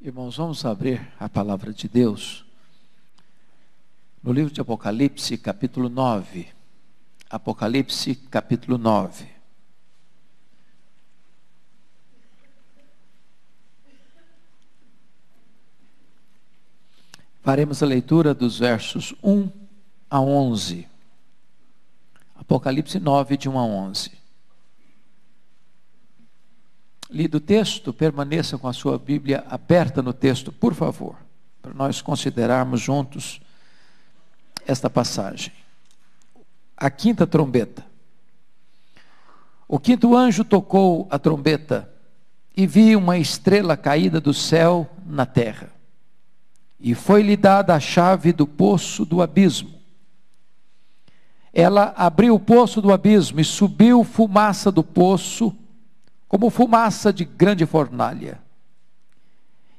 Irmãos, vamos abrir a palavra de Deus no livro de Apocalipse, capítulo 9. Apocalipse, capítulo 9. Faremos a leitura dos versos 1 a 11. Apocalipse 9, de 1 a 11. Lido o texto, permaneça com a sua Bíblia aberta no texto, por favor, para nós considerarmos juntos esta passagem. A quinta trombeta. O quinto anjo tocou a trombeta e vi uma estrela caída do céu na terra e foi-lhe dada a chave do poço do abismo. Ela abriu o poço do abismo e subiu fumaça do poço, como fumaça de grande fornalha.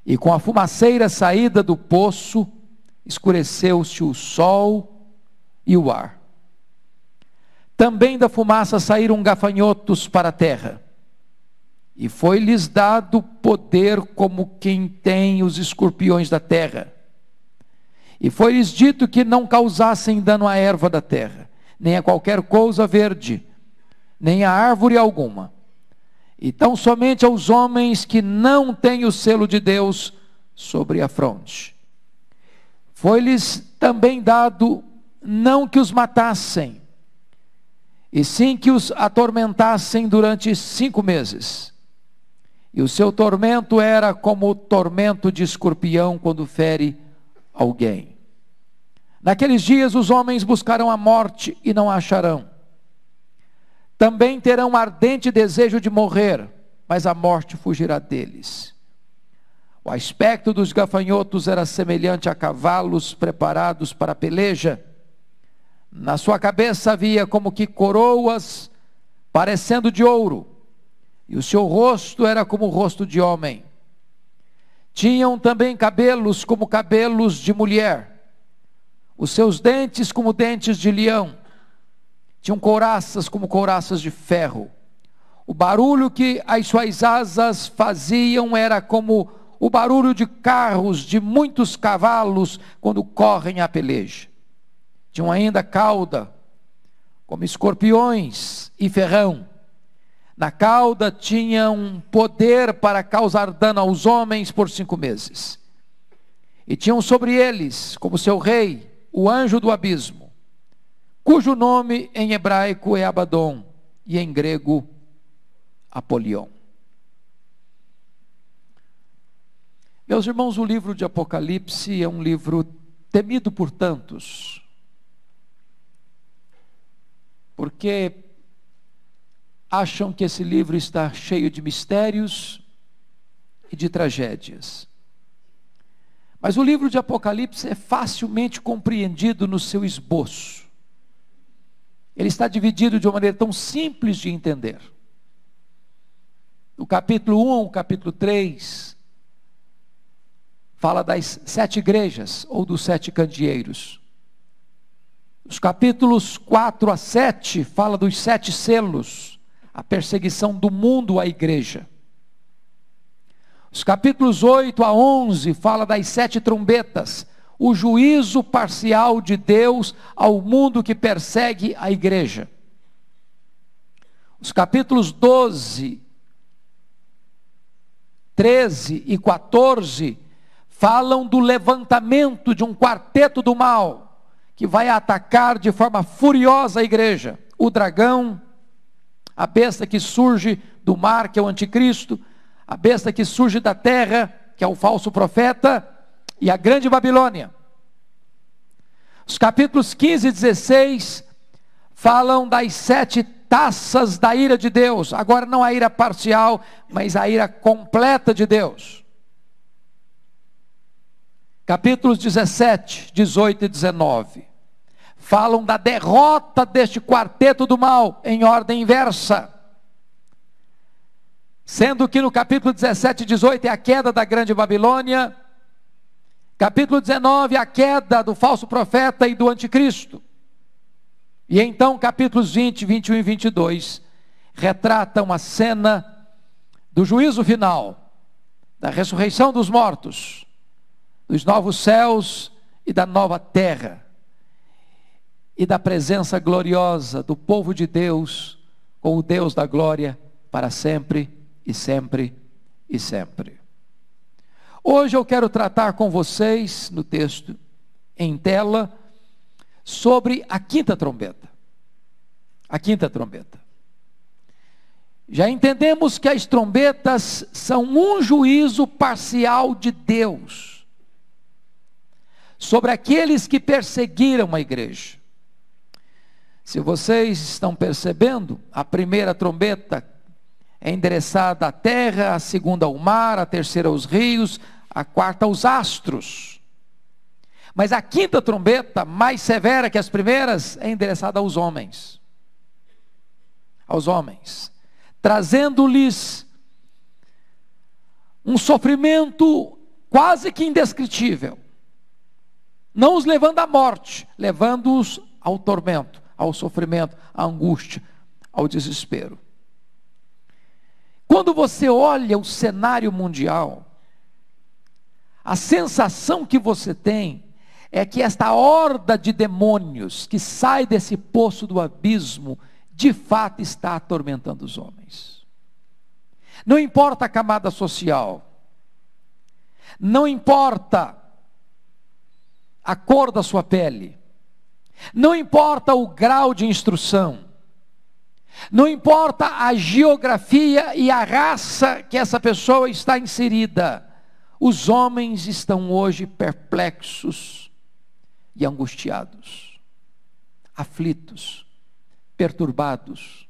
E com a fumaceira saída do poço, escureceu-se o sol e o ar. Também da fumaça saíram gafanhotos para a terra, e foi-lhes dado poder como quem tem os escorpiões da terra. E foi-lhes dito que não causassem dano à erva da terra, nem a qualquer coisa verde, nem a árvore alguma. Então somente aos homens que não têm o selo de Deus sobre a fronte. Foi-lhes também dado não que os matassem, e sim que os atormentassem durante cinco meses. E o seu tormento era como o tormento de escorpião quando fere alguém. Naqueles dias os homens buscarão a morte e não a acharão. Também terão ardente desejo de morrer, mas a morte fugirá deles. O aspecto dos gafanhotos era semelhante a cavalos preparados para a peleja. Na sua cabeça havia como que coroas parecendo de ouro e o seu rosto era como o rosto de homem. Tinham também cabelos como cabelos de mulher, os seus dentes como dentes de leão, tinham couraças como couraças de ferro. O barulho que as suas asas faziam era como o barulho de carros, de muitos cavalos, quando correm a peleja. Tinham ainda cauda, como escorpiões e ferrão na cauda tinha um poder para causar dano aos homens por cinco meses. E tinham sobre eles, como seu rei, o anjo do abismo, cujo nome em hebraico é Abaddon e em grego Apolion. Meus irmãos, o livro de Apocalipse é um livro temido por tantos, porque acham que esse livro está cheio de mistérios e de tragédias. Mas o livro de Apocalipse é facilmente compreendido no seu esboço. Ele está dividido de uma maneira tão simples de entender. O capítulo 1, o capítulo 3, fala das sete igrejas ou dos sete candeeiros. Os capítulos 4 a 7 fala dos sete selos a perseguição do mundo à igreja. Os capítulos 8 a 11 fala das sete trombetas, o juízo parcial de Deus ao mundo que persegue a igreja. Os capítulos 12, 13 e 14 falam do levantamento de um quarteto do mal que vai atacar de forma furiosa a igreja: o dragão, a besta que surge do mar, que é o anticristo, a besta que surge da terra, que é o falso profeta, e a grande Babilônia. Os capítulos 15 e 16 falam das sete taças da ira de Deus. Agora não a ira parcial, mas a ira completa de Deus. Capítulos 17, 18 e 19 falam da derrota deste quarteto do mal em ordem inversa. Sendo que no capítulo 17 e 18 é a queda da grande Babilônia, capítulo 19 é a queda do falso profeta e do anticristo. E então capítulos 20, 21 e 22 retratam a cena do juízo final, da ressurreição dos mortos, dos novos céus e da nova terra e da presença gloriosa do povo de Deus com o Deus da glória para sempre e sempre e sempre. Hoje eu quero tratar com vocês, no texto em tela, sobre a quinta trombeta. A quinta trombeta. Já entendemos que as trombetas são um juízo parcial de Deus sobre aqueles que perseguiram a igreja. Se vocês estão percebendo, a primeira trombeta é endereçada à terra, a segunda ao mar, a terceira aos rios, a quarta aos astros. Mas a quinta trombeta, mais severa que as primeiras, é endereçada aos homens. Aos homens, trazendo-lhes um sofrimento quase que indescritível, não os levando à morte, levando-os ao tormento ao sofrimento, à angústia, ao desespero. Quando você olha o cenário mundial, a sensação que você tem é que esta horda de demônios que sai desse poço do abismo, de fato está atormentando os homens. Não importa a camada social, não importa a cor da sua pele, não importa o grau de instrução, não importa a geografia e a raça que essa pessoa está inserida, os homens estão hoje perplexos e angustiados, aflitos, perturbados,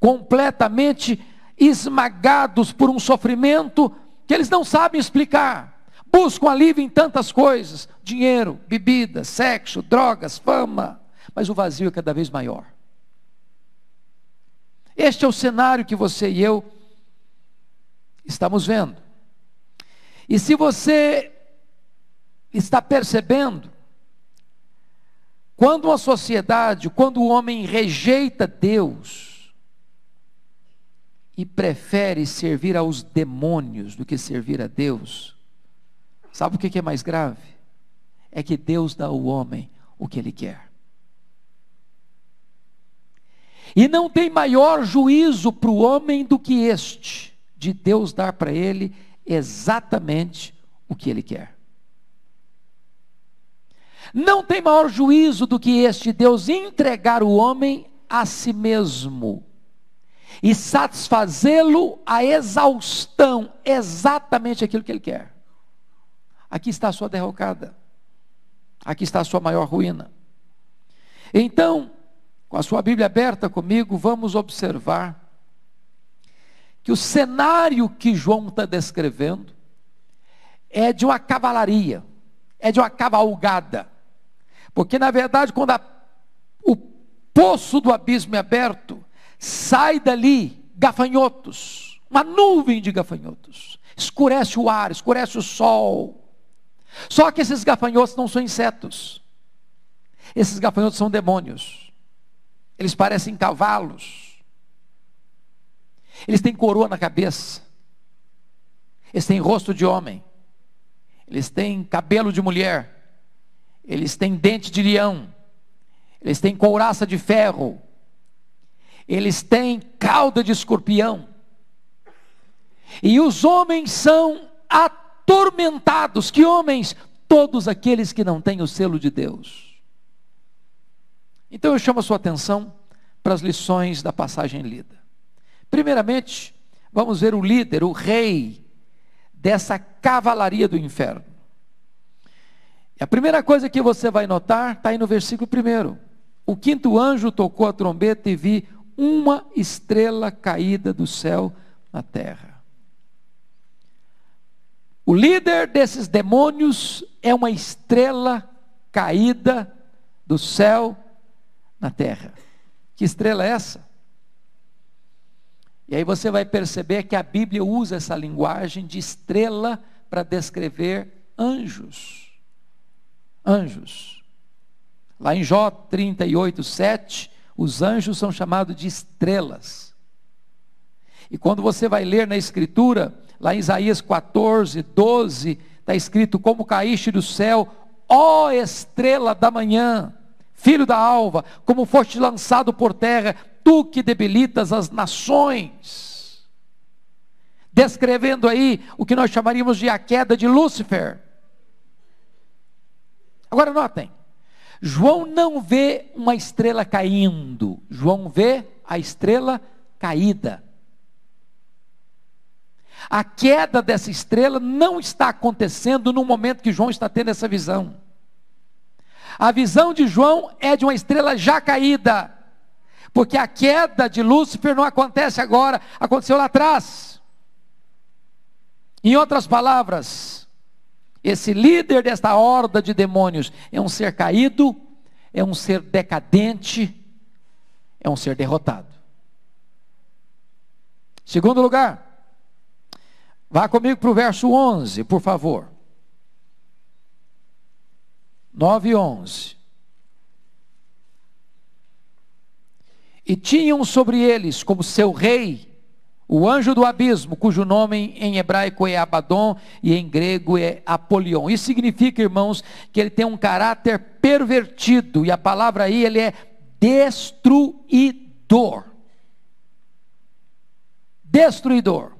completamente esmagados por um sofrimento que eles não sabem explicar. Buscam alívio em tantas coisas: dinheiro, bebida, sexo, drogas, fama. Mas o vazio é cada vez maior. Este é o cenário que você e eu estamos vendo. E se você está percebendo, quando a sociedade, quando o homem rejeita Deus e prefere servir aos demônios do que servir a Deus, Sabe o que é mais grave? É que Deus dá ao homem o que ele quer. E não tem maior juízo para o homem do que este, de Deus dar para ele exatamente o que ele quer. Não tem maior juízo do que este, Deus entregar o homem a si mesmo e satisfazê-lo à exaustão, exatamente aquilo que ele quer aqui está a sua derrocada, aqui está a sua maior ruína. Então, com a sua Bíblia aberta comigo, vamos observar que o cenário que João está descrevendo é de uma cavalaria, é de uma cavalgada. Porque, na verdade, quando a, o poço do abismo é aberto, sai dali gafanhotos, uma nuvem de gafanhotos, escurece o ar, escurece o sol, só que esses gafanhotos não são insetos. Esses gafanhotos são demônios. Eles parecem cavalos. Eles têm coroa na cabeça. Eles têm rosto de homem. Eles têm cabelo de mulher. Eles têm dente de leão. Eles têm couraça de ferro. Eles têm cauda de escorpião. E os homens são atrasados atormentados. Que homens? Todos aqueles que não têm o selo de Deus. Então eu chamo a sua atenção para as lições da passagem lida. Primeiramente, vamos ver o líder, o rei dessa cavalaria do inferno. E a primeira coisa que você vai notar está aí no versículo primeiro. O quinto anjo tocou a trombeta e vi uma estrela caída do céu na terra. O líder desses demônios é uma estrela caída do céu na terra. Que estrela é essa? E aí você vai perceber que a Bíblia usa essa linguagem de estrela para descrever anjos. Anjos. Lá em Jó 38, 7, os anjos são chamados de estrelas. E quando você vai ler na Escritura, lá em Isaías 14, 12, está escrito: Como caíste do céu, ó estrela da manhã, filho da alva, como foste lançado por terra, tu que debilitas as nações. Descrevendo aí o que nós chamaríamos de a queda de Lúcifer. Agora notem, João não vê uma estrela caindo, João vê a estrela caída. A queda dessa estrela não está acontecendo no momento que João está tendo essa visão. A visão de João é de uma estrela já caída, porque a queda de Lúcifer não acontece agora, aconteceu lá atrás. Em outras palavras, esse líder desta horda de demônios é um ser caído, é um ser decadente, é um ser derrotado. Segundo lugar, Vá comigo para o verso 11, por favor. 9 e 11. E tinham sobre eles como seu rei o anjo do abismo, cujo nome em hebraico é Abaddon e em grego é Apolion. Isso significa, irmãos, que ele tem um caráter pervertido e a palavra aí ele é destruidor. Destruidor.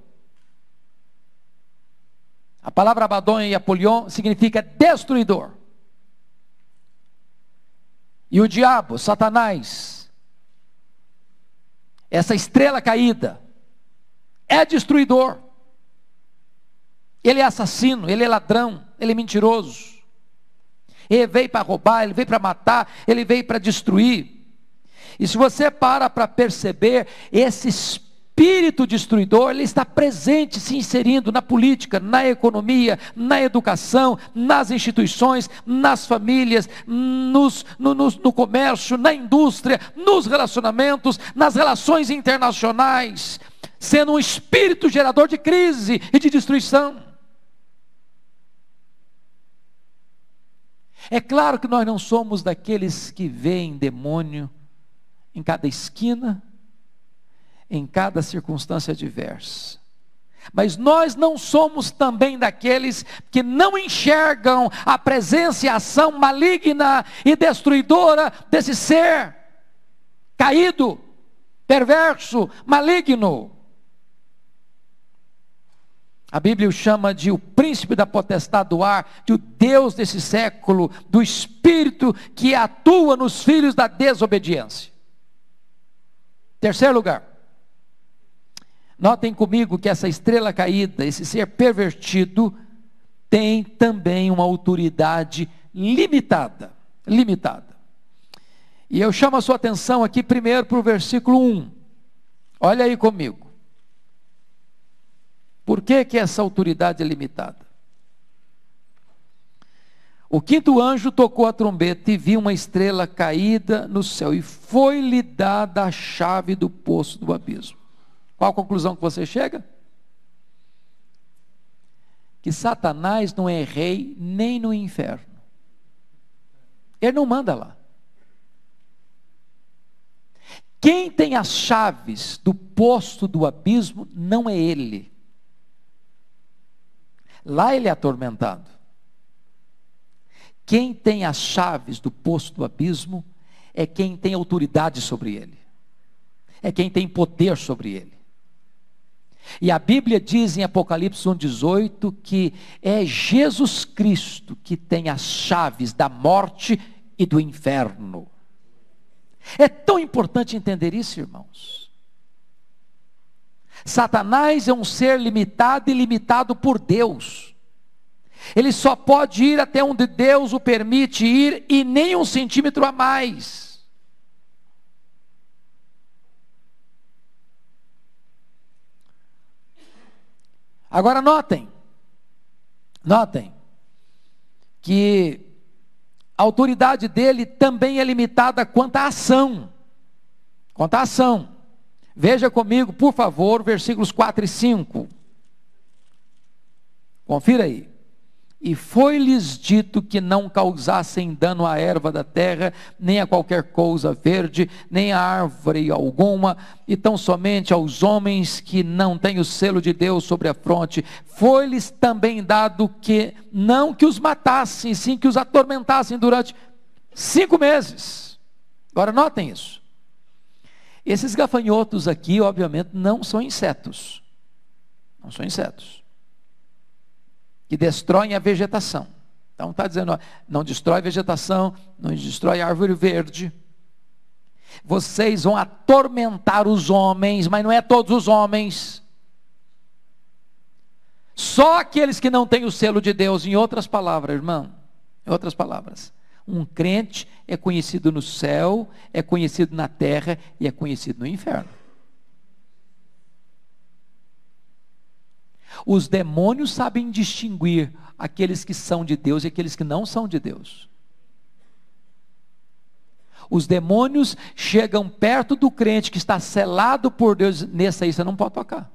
A palavra Abaddon e Apolion significa destruidor. E o diabo, Satanás, essa estrela caída, é destruidor. Ele é assassino, ele é ladrão, ele é mentiroso. Ele veio para roubar, ele veio para matar, ele veio para destruir. E se você para para perceber, esse espírito, espírito destruidor ele está presente, se inserindo na política, na economia, na educação, nas instituições, nas famílias, nos, no, no, no comércio, na indústria, nos relacionamentos, nas relações internacionais, sendo um espírito gerador de crise e de destruição. É claro que nós não somos daqueles que veem demônio em cada esquina, em cada circunstância diversa. Mas nós não somos também daqueles que não enxergam a presença e a ação maligna e destruidora desse ser caído, perverso, maligno. A Bíblia o chama de o príncipe da potestade do ar, de o Deus desse século, do espírito que atua nos filhos da desobediência. Terceiro lugar, Notem comigo que essa estrela caída, esse ser pervertido, tem também uma autoridade limitada. Limitada. E eu chamo a sua atenção aqui primeiro para o versículo 1. Olha aí comigo. Por que, que essa autoridade é limitada? O quinto anjo tocou a trombeta e viu uma estrela caída no céu, e foi-lhe dada a chave do poço do abismo. Qual a conclusão que você chega? Que Satanás não é rei nem no inferno. Ele não manda lá. Quem tem as chaves do posto do abismo não é ele. Lá ele é atormentado. Quem tem as chaves do posto do abismo é quem tem autoridade sobre ele, é quem tem poder sobre ele. E a Bíblia diz em Apocalipse 1,18 que é Jesus Cristo que tem as chaves da morte e do inferno. É tão importante entender isso, irmãos. Satanás é um ser limitado e limitado por Deus. Ele só pode ir até onde Deus o permite ir e nem um centímetro a mais. Agora notem, notem, que a autoridade dele também é limitada quanto à ação. Quanto à ação. Veja comigo, por favor, versículos 4 e 5. Confira aí. E foi-lhes dito que não causassem dano à erva da terra, nem a qualquer coisa verde, nem a árvore alguma, e tão somente aos homens que não têm o selo de Deus sobre a fronte. Foi-lhes também dado que não que os matassem, sim que os atormentassem durante cinco meses. Agora notem isso. Esses gafanhotos aqui, obviamente, não são insetos. Não são insetos que destroem a vegetação. Então está dizendo, ó, não destrói vegetação, não destrói árvore verde. Vocês vão atormentar os homens, mas não é todos os homens. Só aqueles que não têm o selo de Deus, em outras palavras, irmão, em outras palavras. Um crente é conhecido no céu, é conhecido na terra e é conhecido no inferno. Os demônios sabem distinguir aqueles que são de Deus e aqueles que não são de Deus. Os demônios chegam perto do crente que está selado por Deus, nesse aí você não pode tocar.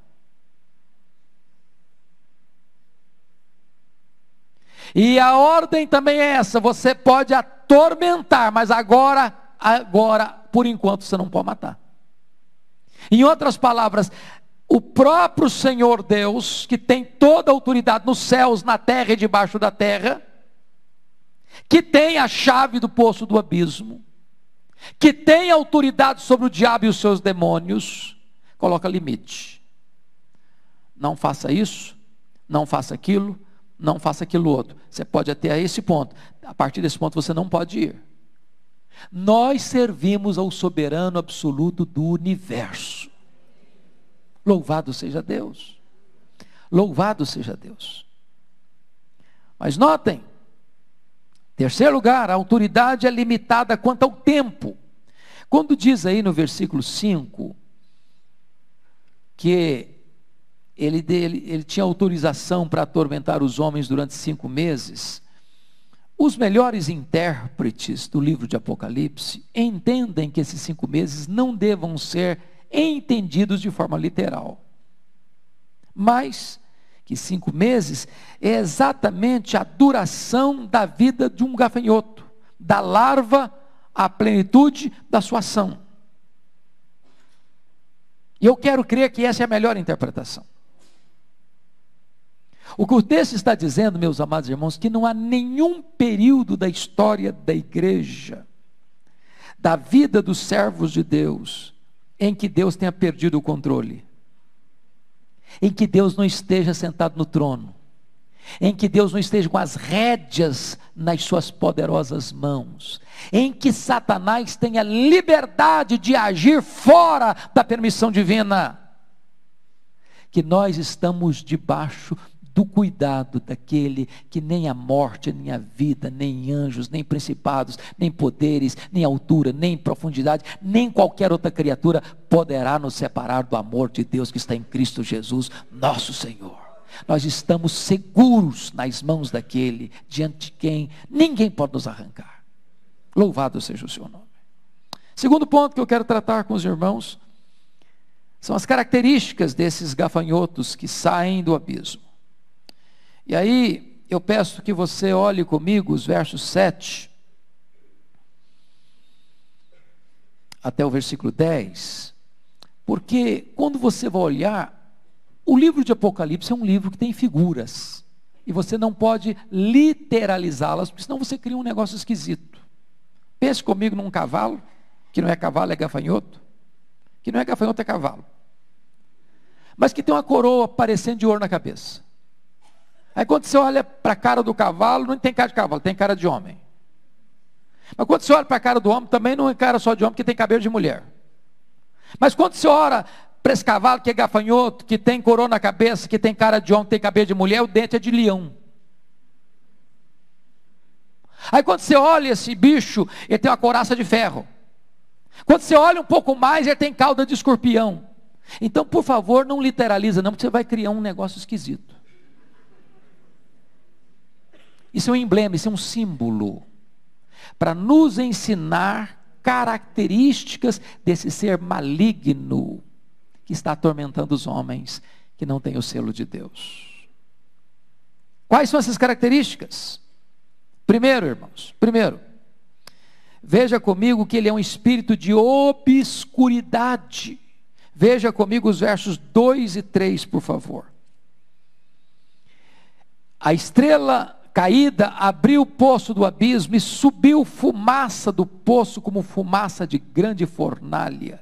E a ordem também é essa: você pode atormentar, mas agora, agora, por enquanto, você não pode matar. Em outras palavras, o próprio Senhor Deus, que tem toda a autoridade nos céus, na terra e debaixo da terra, que tem a chave do poço do abismo, que tem autoridade sobre o diabo e os seus demônios, coloca limite. Não faça isso, não faça aquilo, não faça aquilo outro. Você pode até esse ponto. A partir desse ponto você não pode ir. Nós servimos ao soberano absoluto do universo. Louvado seja Deus. Louvado seja Deus. Mas notem, terceiro lugar, a autoridade é limitada quanto ao tempo. Quando diz aí no versículo 5 que ele, ele, ele tinha autorização para atormentar os homens durante cinco meses, os melhores intérpretes do livro de Apocalipse entendem que esses cinco meses não devam ser entendidos de forma literal. Mas que cinco meses é exatamente a duração da vida de um gafanhoto, da larva à plenitude da sua ação. E eu quero crer que essa é a melhor interpretação. O que o texto está dizendo, meus amados irmãos, que não há nenhum período da história da igreja, da vida dos servos de Deus, em que Deus tenha perdido o controle, em que Deus não esteja sentado no trono, em que Deus não esteja com as rédeas nas suas poderosas mãos, em que Satanás tenha liberdade de agir fora da permissão divina, que nós estamos debaixo do cuidado daquele que nem a morte, nem a vida, nem anjos, nem principados, nem poderes, nem altura, nem profundidade, nem qualquer outra criatura poderá nos separar do amor de Deus que está em Cristo Jesus, nosso Senhor. Nós estamos seguros nas mãos daquele diante de quem ninguém pode nos arrancar. Louvado seja o seu nome. Segundo ponto que eu quero tratar com os irmãos são as características desses gafanhotos que saem do abismo. E aí eu peço que você olhe comigo os versos 7 até o versículo 10, porque quando você vai olhar, o livro de Apocalipse é um livro que tem figuras, e você não pode literalizá-las, porque senão você cria um negócio esquisito. Pense comigo num cavalo, que não é cavalo, é gafanhoto, que não é gafanhoto, é cavalo, mas que tem uma coroa parecendo de ouro na cabeça. Aí quando você olha para a cara do cavalo, não tem cara de cavalo, tem cara de homem. Mas quando você olha para a cara do homem, também não é cara só de homem, que tem cabelo de mulher. Mas quando você olha para esse cavalo que é gafanhoto, que tem coroa na cabeça, que tem cara de homem, tem cabelo de mulher, o dente é de leão. Aí quando você olha esse bicho, ele tem uma coraça de ferro. Quando você olha um pouco mais, ele tem cauda de escorpião. Então, por favor, não literaliza não, porque você vai criar um negócio esquisito. Isso é um emblema, isso é um símbolo para nos ensinar características desse ser maligno que está atormentando os homens que não têm o selo de Deus. Quais são essas características? Primeiro, irmãos, primeiro, veja comigo que ele é um espírito de obscuridade. Veja comigo os versos 2 e 3, por favor. A estrela caída abriu o poço do abismo e subiu fumaça do poço como fumaça de grande fornalha.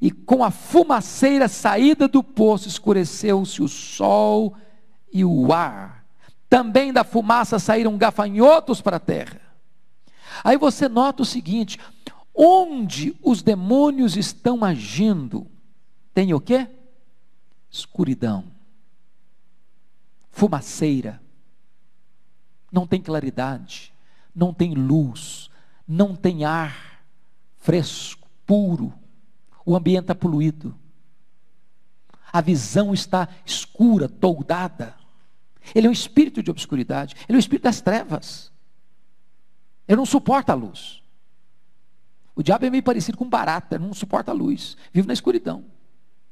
E com a fumaceira saída do poço escureceu-se o sol e o ar. Também da fumaça saíram gafanhotos para a terra. Aí você nota o seguinte: onde os demônios estão agindo, tem o quê? Escuridão, fumaceira não tem claridade, não tem luz, não tem ar fresco, puro, o ambiente está poluído, a visão está escura, toldada. Ele é um espírito de obscuridade, ele é um espírito das trevas. Ele não suporta a luz. O diabo é meio parecido com um barata, não suporta a luz, vive na escuridão.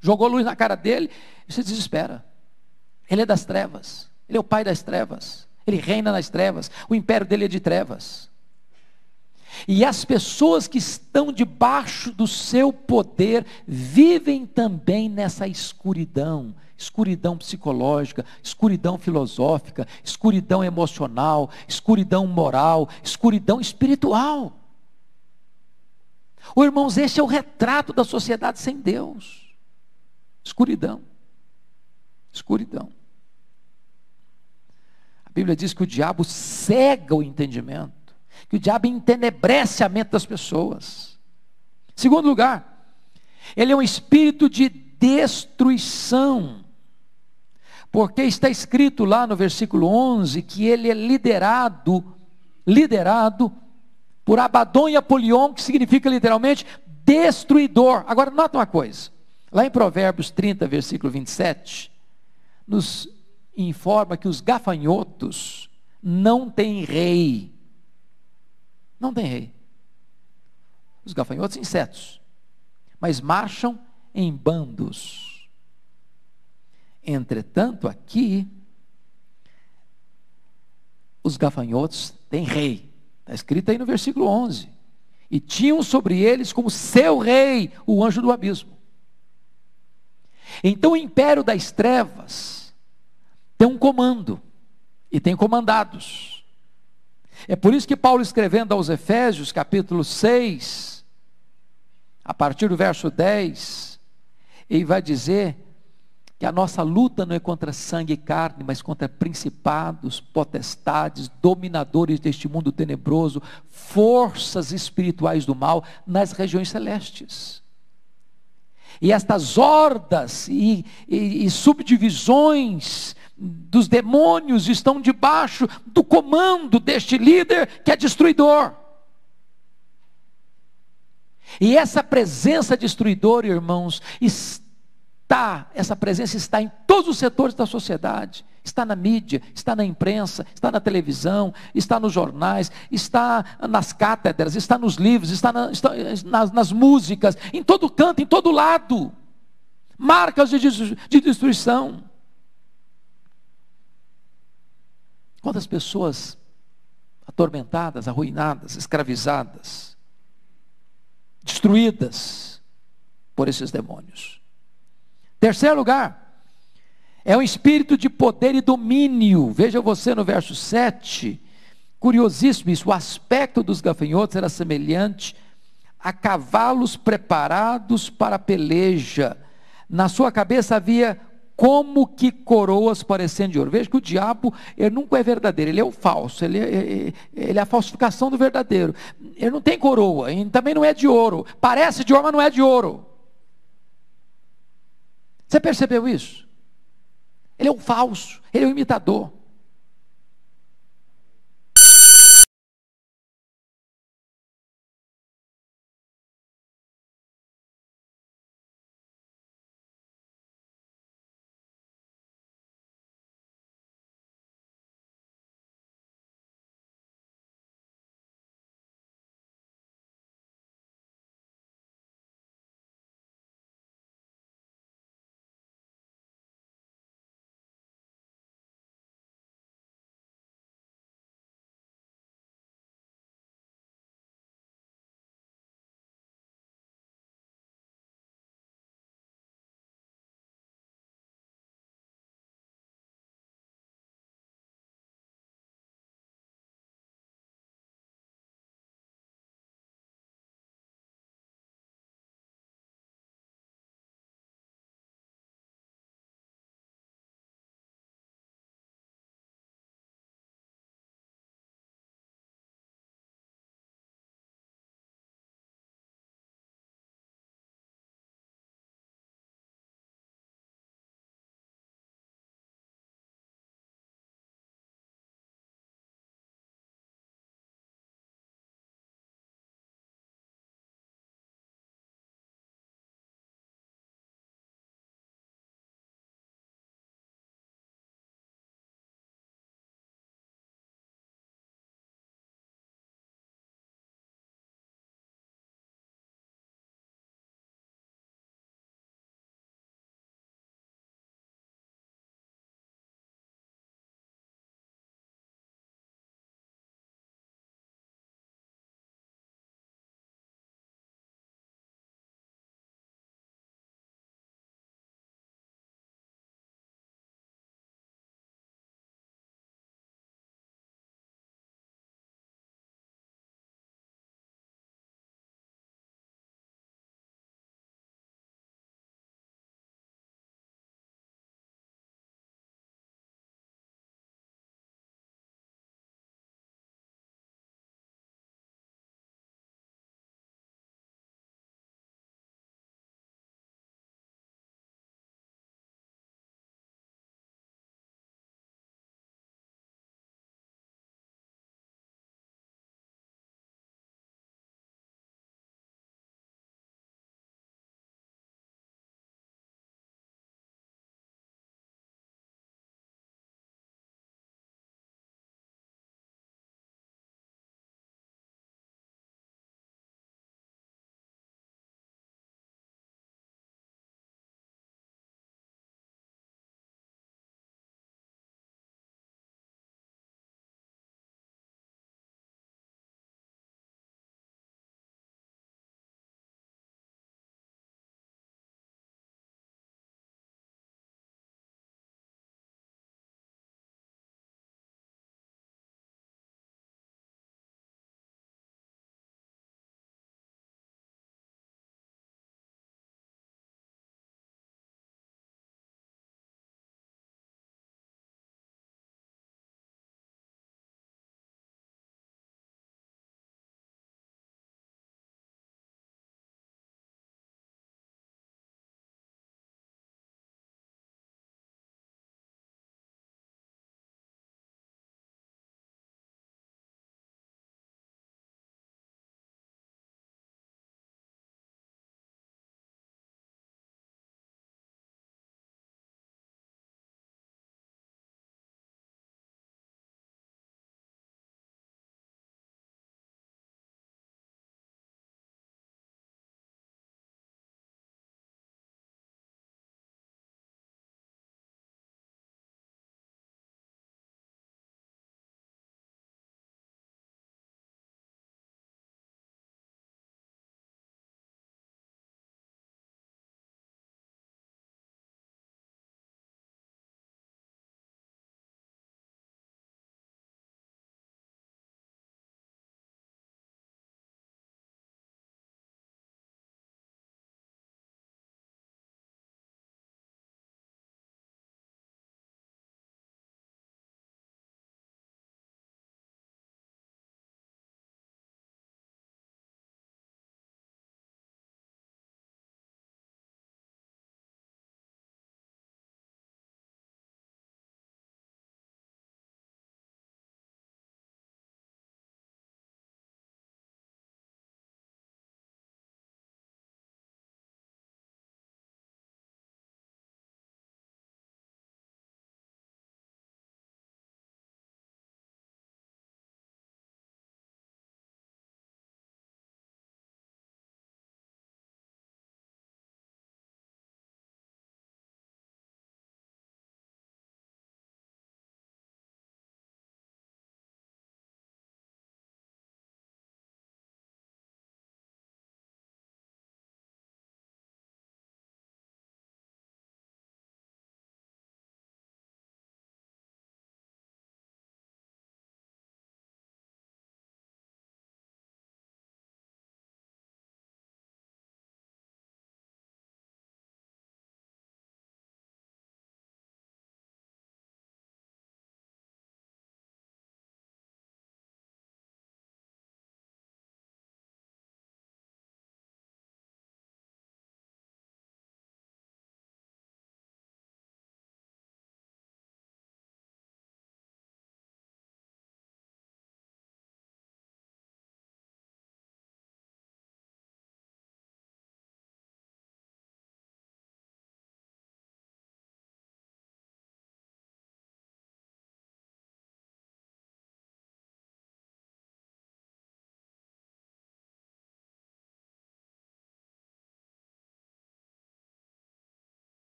Jogou luz na cara dele, você desespera. Ele é das trevas, ele é o pai das trevas. Ele reina nas trevas. O império dele é de trevas. E as pessoas que estão debaixo do seu poder vivem também nessa escuridão escuridão psicológica, escuridão filosófica, escuridão emocional, escuridão moral, escuridão espiritual. O irmãos, esse é o retrato da sociedade sem Deus. Escuridão. Escuridão. A Bíblia diz que o diabo cega o entendimento, que o diabo entenebrece a mente das pessoas. Segundo lugar, ele é um espírito de destruição. Porque está escrito lá no versículo 11 que ele é liderado, liderado por Abaddon e Apolion, que significa literalmente destruidor. Agora, nota uma coisa. Lá em Provérbios 30, versículo 27, nos informa que os gafanhotos não têm rei. Não tem rei. Os gafanhotos, insetos, mas marcham em bandos. Entretanto, aqui, os gafanhotos têm rei. Está escrito aí no versículo 11. E tinham sobre eles como seu rei o anjo do abismo. Então o império das trevas tem um comando e tem comandados. É por isso que Paulo, escrevendo aos Efésios, capítulo 6, a partir do verso 10, ele vai dizer que a nossa luta não é contra sangue e carne, mas contra principados, potestades, dominadores deste mundo tenebroso, forças espirituais do mal nas regiões celestes. E estas hordas e, e, e subdivisões dos demônios estão debaixo do comando deste líder que é destruidor. E essa presença destruidora, irmãos, está, essa presença está em todos os setores da sociedade. Está na mídia, está na imprensa, está na televisão, está nos jornais, está nas cátedras, está nos livros, está, na, está nas, nas, músicas, em todo canto, em todo lado. Marcas de, de destruição. Quantas pessoas atormentadas, arruinadas, escravizadas, destruídas por esses demônios. Terceiro lugar, é um espírito de poder e domínio. Veja você no verso 7. Curiosíssimo isso, o aspecto dos gafanhotos era semelhante a cavalos preparados para a peleja. Na sua cabeça havia como que coroas parecendo de ouro. Veja que o diabo, ele nunca é verdadeiro, ele é o falso, ele é, é, é, ele é a falsificação do verdadeiro. Ele não tem coroa, e também não é de ouro. Parece de ouro, mas não é de ouro. Você percebeu isso? Ele é um falso, ele é um imitador.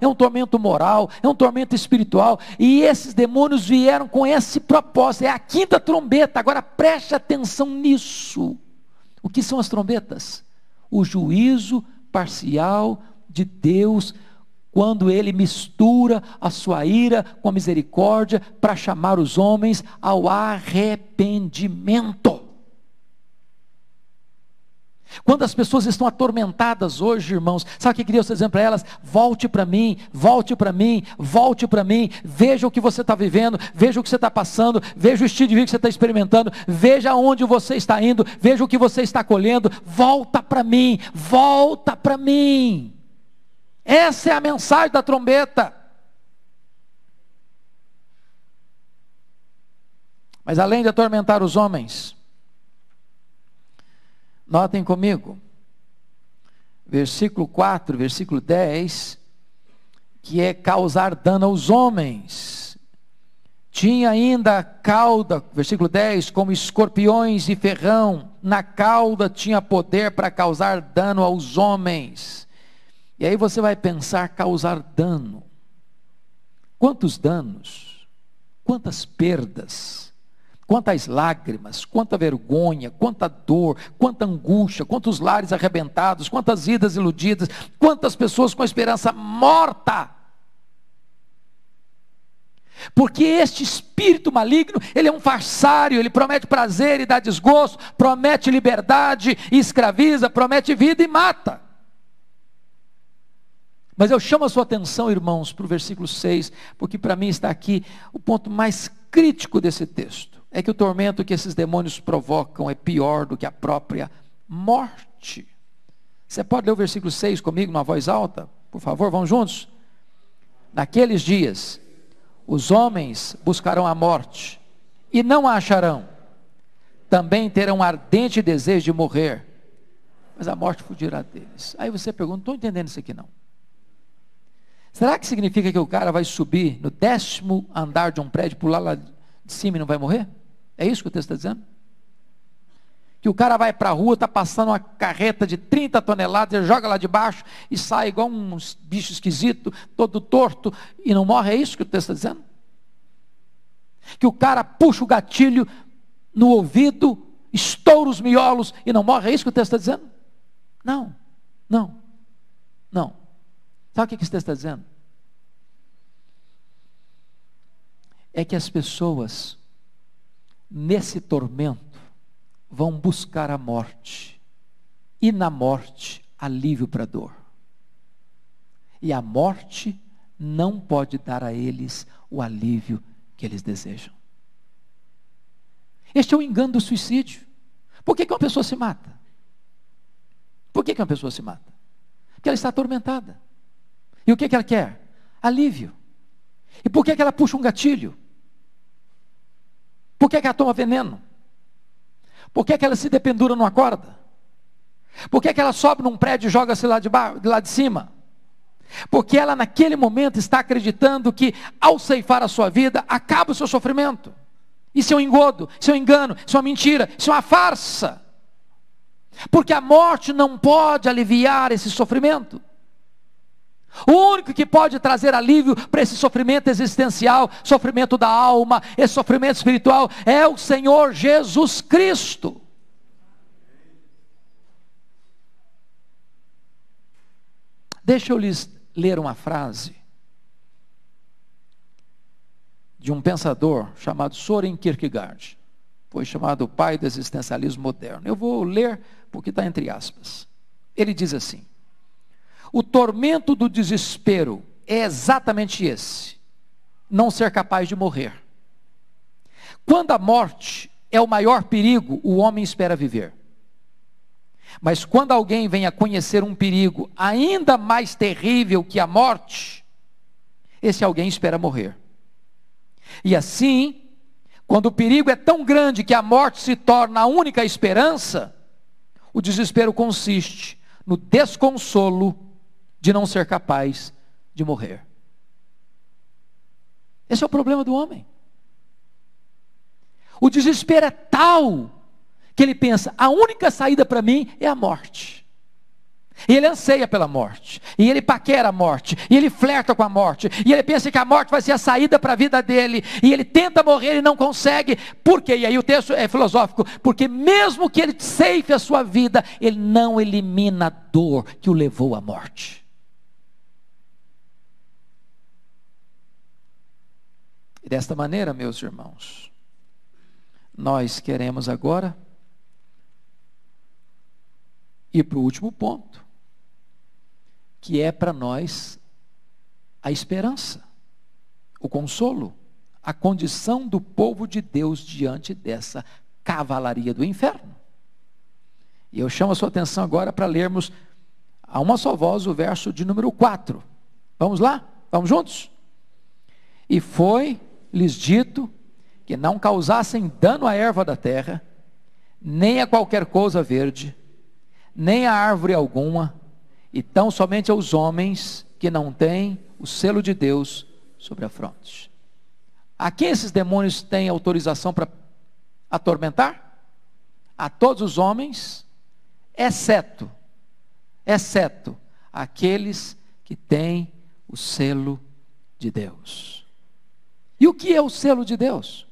é um tormento moral, é um tormento espiritual. E esses demônios vieram com esse propósito. É a quinta trombeta. Agora preste atenção nisso. O que são as trombetas? O juízo parcial de Deus quando ele mistura a sua ira com a misericórdia para chamar os homens ao arrependimento. Quando as pessoas estão atormentadas hoje, irmãos, sabe o que queria dizer para elas? Volte para mim, volte para mim, volte para mim, veja o que você está vivendo, veja o que você está passando, veja o estilo de vida que você está experimentando, veja onde você está indo, veja o que você está colhendo, volta para mim, volta para mim. Essa é a mensagem da trombeta. Mas além de atormentar os homens, Notem comigo, versículo 4, versículo 10, que é causar dano aos homens. Tinha ainda cauda, versículo 10, como escorpiões e ferrão, na cauda tinha poder para causar dano aos homens. E aí você vai pensar causar dano. Quantos danos? Quantas perdas? Quantas lágrimas, quanta vergonha, quanta dor, quanta angústia, quantos lares arrebentados, quantas vidas iludidas, quantas pessoas com a esperança morta. Porque este espírito maligno, ele é um farsário, ele promete prazer e dá desgosto, promete liberdade e escraviza, promete vida e mata. Mas eu chamo a sua atenção, irmãos, para o versículo 6, porque para mim está aqui o ponto mais crítico desse texto é que o tormento que esses demônios provocam é pior do que a própria morte. Você pode ler o versículo 6 comigo, numa voz alta? Por favor, vamos juntos? Naqueles dias, os homens buscarão a morte e não a acharão. Também terão ardente desejo de morrer, mas a morte fugirá deles. Aí você pergunta: não estou entendendo isso aqui não. Será que significa que o cara vai subir no décimo andar de um prédio, pular lá de cima e não vai morrer? É isso que o texto está dizendo? Que o cara vai para a rua, está passando uma carreta de 30 toneladas, ele joga lá de baixo e sai igual um bicho esquisito, todo torto, e não morre? É isso que o texto está dizendo? Que o cara puxa o gatilho no ouvido, estoura os miolos e não morre? É isso que o texto está dizendo? Não, não, não. Sabe o que esse texto está dizendo? é que as pessoas, nesse tormento, vão buscar a morte, e na morte, alívio para a dor. E a morte não pode dar a eles o alívio que eles desejam. Este é o engano do suicídio. Por que, que uma pessoa se mata? Por que, que uma pessoa se mata? Porque ela está atormentada. E o que, que ela quer? Alívio. E por que, que ela puxa um gatilho? Por que, que ela toma veneno? Por que, que ela se dependura numa corda? Por que, que ela sobe num prédio e joga-se lá de, bar, lá de cima? Porque ela naquele momento está acreditando que ao ceifar a sua vida, acaba o seu sofrimento. Isso é um engodo, isso é um engano, isso é uma mentira, isso é uma farsa. Porque a morte não pode aliviar esse sofrimento. O único que pode trazer alívio para esse sofrimento existencial, sofrimento da alma, esse sofrimento espiritual, é o Senhor Jesus Cristo. Deixa eu lhes ler uma frase de um pensador chamado Soren Kierkegaard. Foi chamado o pai do existencialismo moderno. Eu vou ler porque está entre aspas. Ele diz assim: o tormento do desespero é exatamente esse: não ser capaz de morrer. Quando a morte é o maior perigo, o homem espera viver. Mas quando alguém vem a conhecer um perigo ainda mais terrível que a morte, esse alguém espera morrer. E assim, quando o perigo é tão grande que a morte se torna a única esperança, o desespero consiste no desconsolo de não ser capaz de morrer. Esse é o problema do homem. O desespero é tal que ele pensa: a única saída para mim é a morte. E ele anseia pela morte, e ele paquera a morte, e ele flerta com a morte, e ele pensa que a morte vai ser a saída para a vida dele, e ele tenta morrer e não consegue, porque, e aí o texto é filosófico, porque mesmo que ele ceife a sua vida, ele não elimina a dor que o levou à morte. E desta maneira, meus irmãos, nós queremos agora ir para o último ponto, que é para nós a esperança, o consolo, a condição do povo de Deus diante dessa cavalaria do inferno. E eu chamo a sua atenção agora para lermos a uma só voz o verso de número 4. Vamos lá? Vamos juntos? E foi lhes dito que não causassem dano à erva da terra, nem a qualquer coisa verde, nem a árvore alguma, e tão somente aos homens que não têm o selo de Deus sobre a fronte. A quem esses demônios têm autorização para atormentar? A todos os homens, exceto, exceto aqueles que têm o selo de Deus. E o que é o selo de Deus?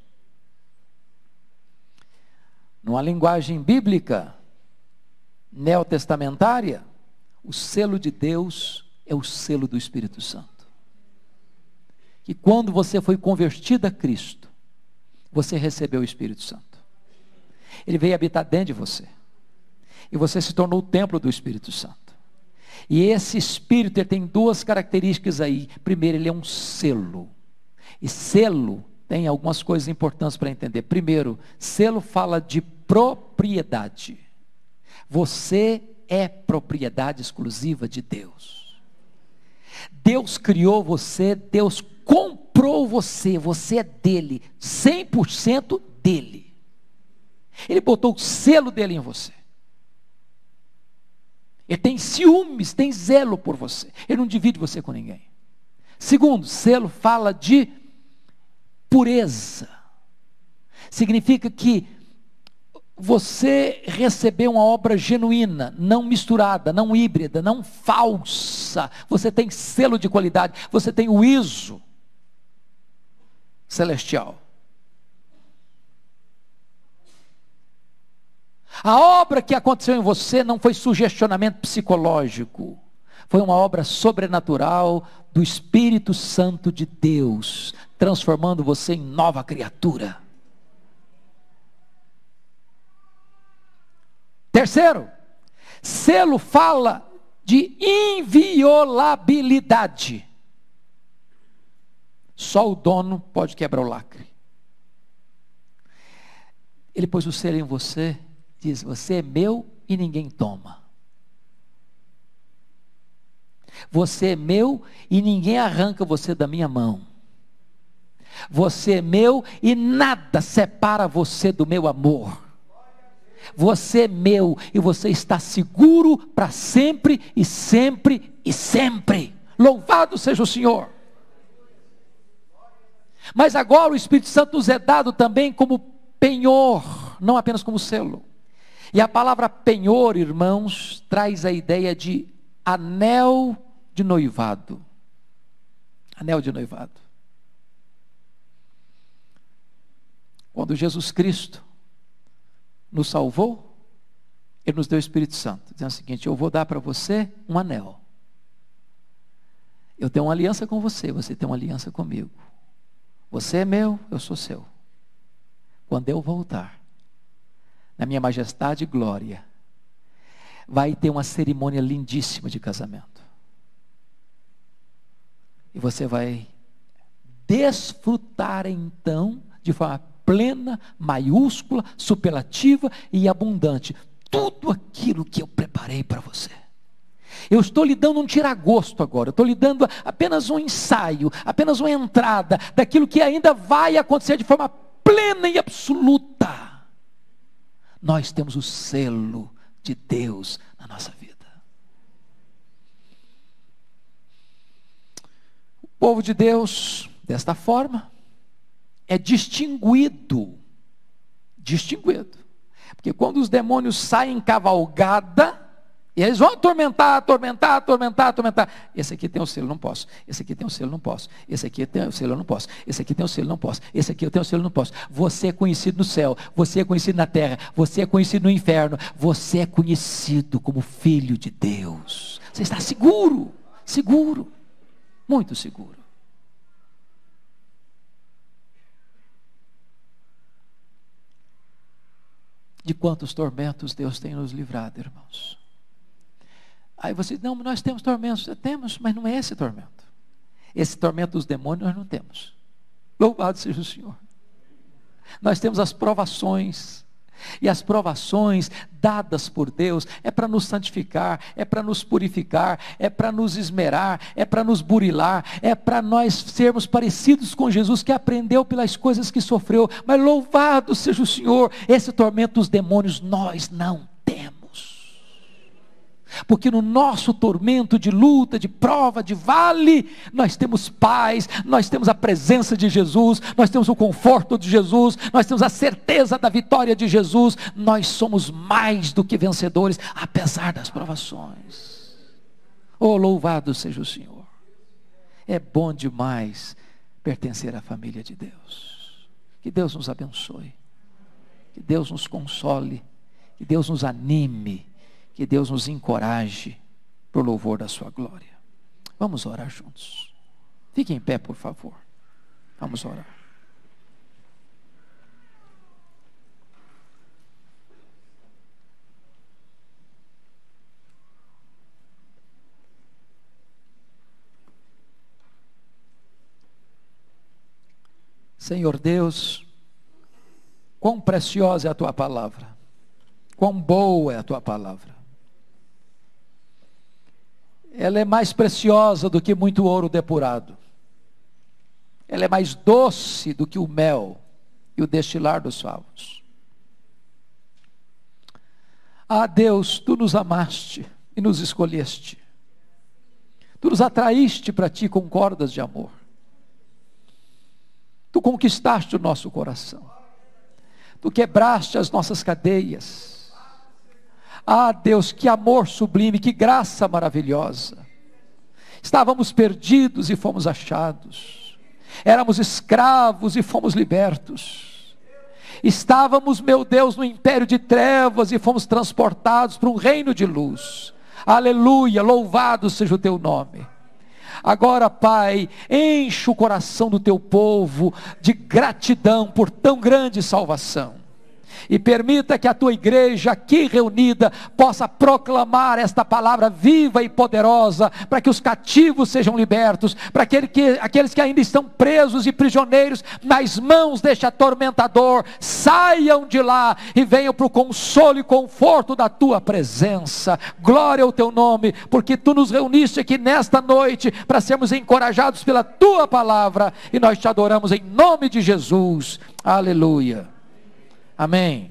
Numa linguagem bíblica, neotestamentária, o selo de Deus é o selo do Espírito Santo. Que quando você foi convertido a Cristo, você recebeu o Espírito Santo. Ele veio habitar dentro de você. E você se tornou o templo do Espírito Santo. E esse Espírito ele tem duas características aí. Primeiro, ele é um selo. E selo tem algumas coisas importantes para entender. Primeiro, selo fala de propriedade. Você é propriedade exclusiva de Deus. Deus criou você, Deus comprou você, você é dele, 100% dele. Ele botou o selo dele em você. Ele tem ciúmes, tem zelo por você. Ele não divide você com ninguém. Segundo, selo fala de pureza. Significa que você recebeu uma obra genuína, não misturada, não híbrida, não falsa. Você tem selo de qualidade, você tem o ISO celestial. A obra que aconteceu em você não foi sugestionamento psicológico, foi uma obra sobrenatural do Espírito Santo de Deus, transformando você em nova criatura. Terceiro, selo fala de inviolabilidade. Só o dono pode quebrar o lacre. Ele pôs o selo em você, diz: Você é meu e ninguém toma. Você é meu e ninguém arranca você da minha mão. Você é meu e nada separa você do meu amor. Você é meu e você está seguro para sempre e sempre e sempre. Louvado seja o Senhor. Mas agora o Espírito Santo nos é dado também como penhor, não apenas como selo. E a palavra penhor, irmãos, traz a ideia de anel de noivado. Anel de noivado. Quando Jesus Cristo nos salvou, ele nos deu o Espírito Santo, dizendo o seguinte: Eu vou dar para você um anel. Eu tenho uma aliança com você, você tem uma aliança comigo. Você é meu, eu sou seu. Quando eu voltar, na minha majestade e glória, vai ter uma cerimônia lindíssima de casamento. E você vai desfrutar então de forma plena, maiúscula, superlativa e abundante. Tudo aquilo que eu preparei para você. Eu estou lhe dando um tiragosto agora, eu estou lhe dando apenas um ensaio, apenas uma entrada daquilo que ainda vai acontecer de forma plena e absoluta. Nós temos o selo de Deus na nossa vida. O povo de Deus, desta forma, é distinguido. Distinguido. Porque quando os demônios saem cavalgada, e eles vão atormentar, atormentar, atormentar, atormentar. Esse aqui tem o selo, não posso. Esse aqui tem o selo, não posso. Esse aqui tem o selo, não posso. Esse aqui tem o selo, não posso. Esse aqui eu tenho o selo, não posso. Você é conhecido no céu, você é conhecido na terra, você é conhecido no inferno, você é conhecido como filho de Deus. Você está seguro, seguro, muito seguro. de quantos tormentos Deus tem nos livrado, irmãos. Aí você diz, não, nós temos tormentos. Temos, mas não é esse tormento. Esse tormento dos demônios nós não temos. Louvado seja o Senhor. Nós temos as provações, e as provações dadas por Deus é para nos santificar, é para nos purificar, é para nos esmerar, é para nos burilar, é para nós sermos parecidos com Jesus que aprendeu pelas coisas que sofreu. Mas louvado seja o Senhor, esse tormento dos demônios nós não porque no nosso tormento de luta, de prova, de vale, nós temos paz, nós temos a presença de Jesus, nós temos o conforto de Jesus, nós temos a certeza da vitória de Jesus, nós somos mais do que vencedores, apesar das provações. Oh, louvado seja o Senhor! É bom demais pertencer à família de Deus. Que Deus nos abençoe, que Deus nos console, que Deus nos anime que Deus nos encoraje para o louvor da sua glória. Vamos orar juntos. Fique em pé, por favor. Vamos orar. Senhor Deus, quão preciosa é a tua palavra, quão boa é a tua palavra ela é mais preciosa do que muito ouro depurado. Ela é mais doce do que o mel e o destilar dos favos. Ah, Deus, tu nos amaste e nos escolheste. Tu nos atraíste para ti com cordas de amor. Tu conquistaste o nosso coração. Tu quebraste as nossas cadeias ah, Deus, que amor sublime, que graça maravilhosa. Estávamos perdidos e fomos achados. Éramos escravos e fomos libertos. Estávamos, meu Deus, no império de trevas e fomos transportados para um reino de luz. Aleluia, louvado seja o teu nome. Agora, Pai, enche o coração do teu povo de gratidão por tão grande salvação e permita que a tua igreja aqui reunida possa proclamar esta palavra viva e poderosa, para que os cativos sejam libertos, para aquele que, aqueles que ainda estão presos e prisioneiros nas mãos deste atormentador, saiam de lá e venham para o consolo e conforto da tua presença. Glória ao teu nome, porque tu nos reuniste aqui nesta noite para sermos encorajados pela tua palavra e nós te adoramos em nome de Jesus. Aleluia. Amém.